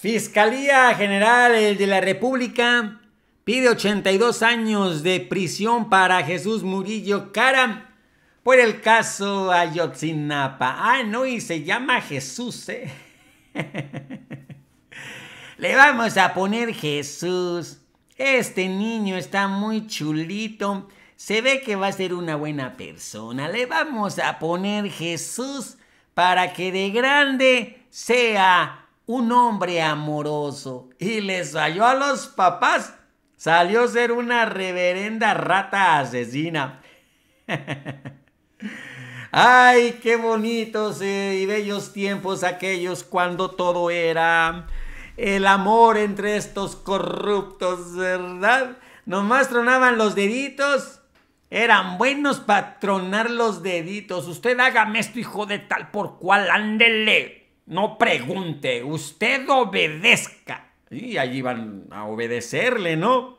Fiscalía General de la República pide 82 años de prisión para Jesús Murillo Cara por el caso Ayotzinapa. Ah, no, y se llama Jesús, ¿eh? Le vamos a poner Jesús. Este niño está muy chulito. Se ve que va a ser una buena persona. Le vamos a poner Jesús para que de grande sea un hombre amoroso y les salió a los papás, salió a ser una reverenda rata asesina. Ay, qué bonitos eh, y bellos tiempos aquellos cuando todo era el amor entre estos corruptos, ¿verdad? Nomás tronaban los deditos. Eran buenos para tronar los deditos. Usted hágame esto, hijo de tal por cual, ándele no pregunte, usted obedezca. Y allí van a obedecerle, ¿no?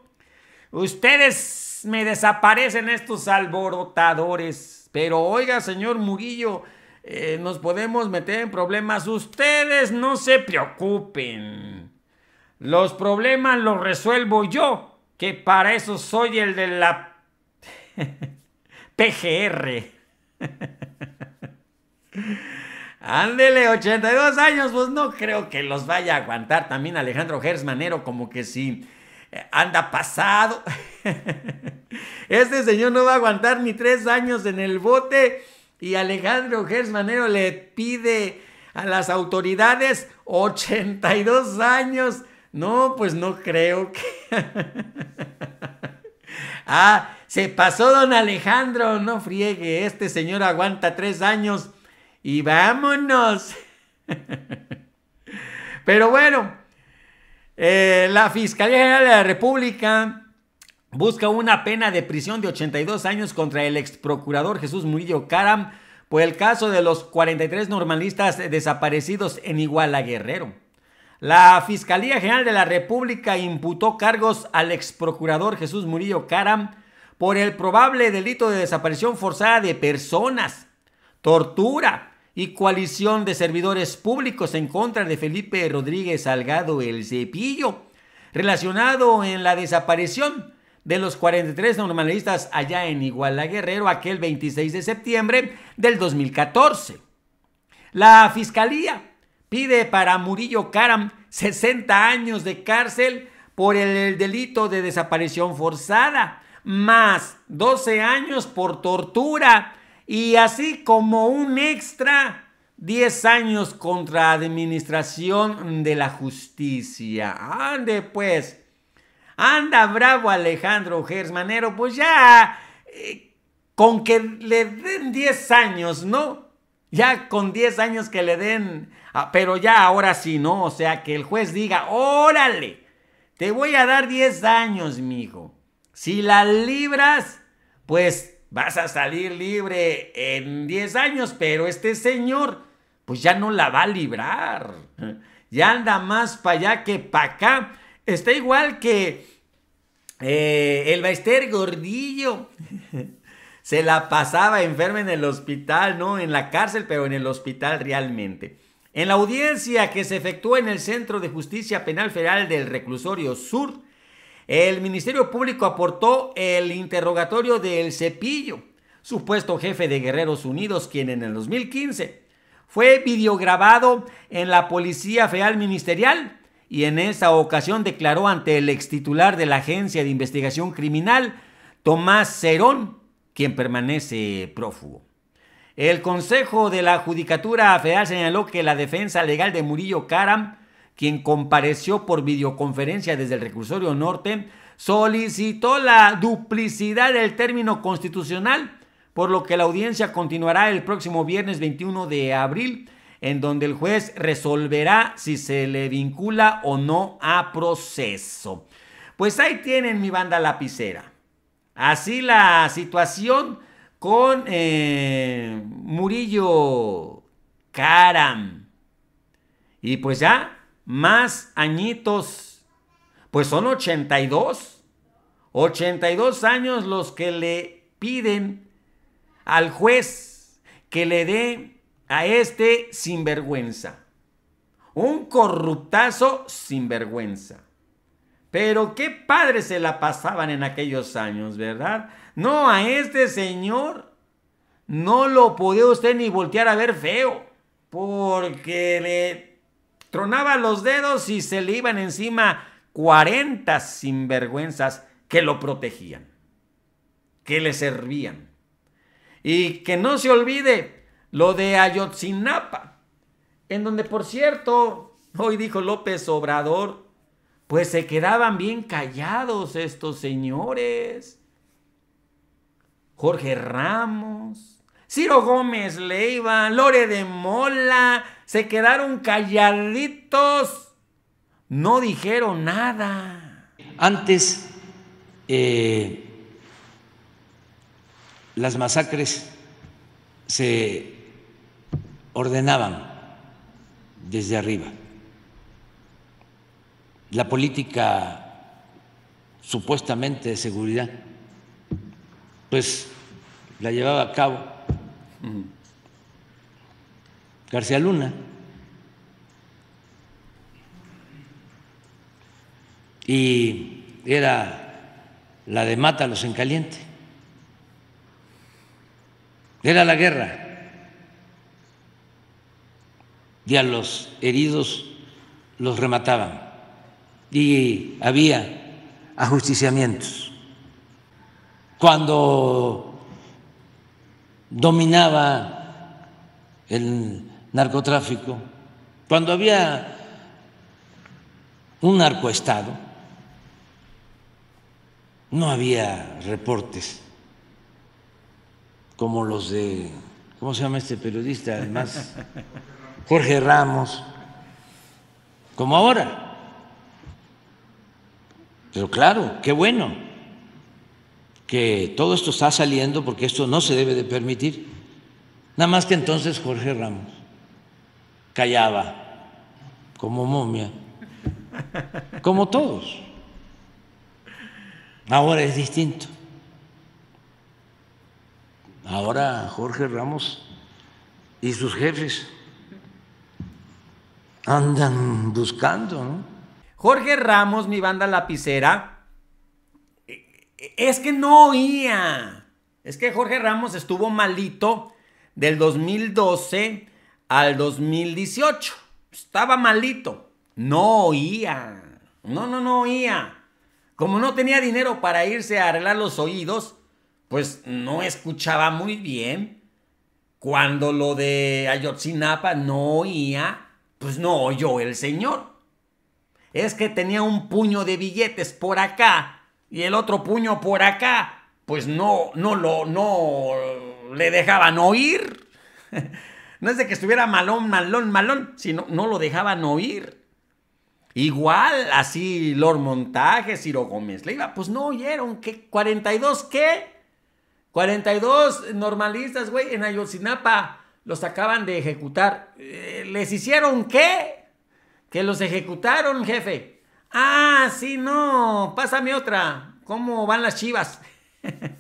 Ustedes me desaparecen estos alborotadores. Pero oiga, señor Muguillo, eh, nos podemos meter en problemas. Ustedes no se preocupen. Los problemas los resuelvo yo, que para eso soy el de la PGR. Ándele, 82 años, pues no creo que los vaya a aguantar. También Alejandro Gersmanero, como que sí, eh, anda pasado. Este señor no va a aguantar ni tres años en el bote. Y Alejandro Gersmanero le pide a las autoridades 82 años. No, pues no creo que. ah, se pasó don Alejandro, no friegue. Este señor aguanta tres años y vámonos. Pero bueno, eh, la Fiscalía General de la República busca una pena de prisión de 82 años contra el ex procurador Jesús Murillo Caram por el caso de los 43 normalistas desaparecidos en Iguala Guerrero. La Fiscalía General de la República imputó cargos al ex procurador Jesús Murillo Caram por el probable delito de desaparición forzada de personas, tortura, y coalición de servidores públicos en contra de Felipe Rodríguez Salgado el Cepillo, relacionado en la desaparición de los 43 normalistas allá en Iguala Guerrero aquel 26 de septiembre del 2014. La Fiscalía pide para Murillo Karam 60 años de cárcel por el delito de desaparición forzada, más 12 años por tortura y así como un extra, 10 años contra administración de la justicia. Ande pues. Anda bravo Alejandro Gersmanero, pues ya eh, con que le den 10 años, ¿no? Ya con 10 años que le den, ah, pero ya ahora sí, ¿no? O sea, que el juez diga, órale, te voy a dar 10 años, mijo. Si la libras, pues vas a salir libre en 10 años, pero este señor pues ya no la va a librar. Ya anda más para allá que para acá. Está igual que eh, el Baester Gordillo. Se la pasaba enferma en el hospital, no en la cárcel, pero en el hospital realmente. En la audiencia que se efectuó en el Centro de Justicia Penal Federal del Reclusorio Sur, el Ministerio Público aportó el interrogatorio del cepillo, supuesto jefe de Guerreros Unidos, quien en el 2015 fue videograbado en la Policía Federal Ministerial y en esa ocasión declaró ante el extitular de la Agencia de Investigación Criminal, Tomás Cerón, quien permanece prófugo. El Consejo de la Judicatura Federal señaló que la defensa legal de Murillo Caram quien compareció por videoconferencia desde el Recursorio norte, solicitó la duplicidad del término constitucional, por lo que la audiencia continuará el próximo viernes 21 de abril, en donde el juez resolverá si se le vincula o no a proceso. Pues ahí tienen mi banda lapicera. Así la situación con eh, Murillo Karam. Y pues ya, más añitos, pues son 82. 82 años los que le piden al juez que le dé a este sinvergüenza. Un corruptazo sinvergüenza. Pero qué padre se la pasaban en aquellos años, ¿verdad? No, a este señor no lo podía usted ni voltear a ver feo, porque le tronaba los dedos y se le iban encima 40 sinvergüenzas que lo protegían, que le servían. Y que no se olvide lo de Ayotzinapa, en donde por cierto, hoy dijo López Obrador, pues se quedaban bien callados estos señores. Jorge Ramos, Ciro Gómez Leiva, Lore de Mola, se quedaron calladitos, no dijeron nada. Antes, eh, las masacres se ordenaban desde arriba. La política supuestamente de seguridad, pues la llevaba a cabo García Luna. Y era la de Mátalos en Caliente. Era la guerra. Y a los heridos los remataban. Y había ajusticiamientos. Cuando dominaba el narcotráfico, cuando había un narcoestado, no había reportes como los de, ¿cómo se llama este periodista? Además, Jorge Ramos, como ahora. Pero claro, qué bueno que todo esto está saliendo porque esto no se debe de permitir. Nada más que entonces Jorge Ramos callaba, como momia, como todos. Ahora es distinto. Ahora Jorge Ramos y sus jefes andan buscando, ¿no? Jorge Ramos, mi banda lapicera, e, e, es que no oía. Es que Jorge Ramos estuvo malito del 2012 al 2018. Estaba malito. No oía. No, no, no oía. Como no tenía dinero para irse a arreglar los oídos, pues no escuchaba muy bien. Cuando lo de Ayotzinapa no oía, pues no oyó el señor. Es que tenía un puño de billetes por acá y el otro puño por acá, pues no, no lo, no le dejaban oír. No es de que estuviera malón, malón, malón, sino no lo dejaban oír. Igual, así Lord Montaje, Ciro Gómez Le iba, pues no oyeron qué? 42 qué? 42 normalistas, güey, en Ayotzinapa los acaban de ejecutar. Eh, ¿Les hicieron qué? Que los ejecutaron, jefe. Ah, sí, no, pásame otra. ¿Cómo van las chivas?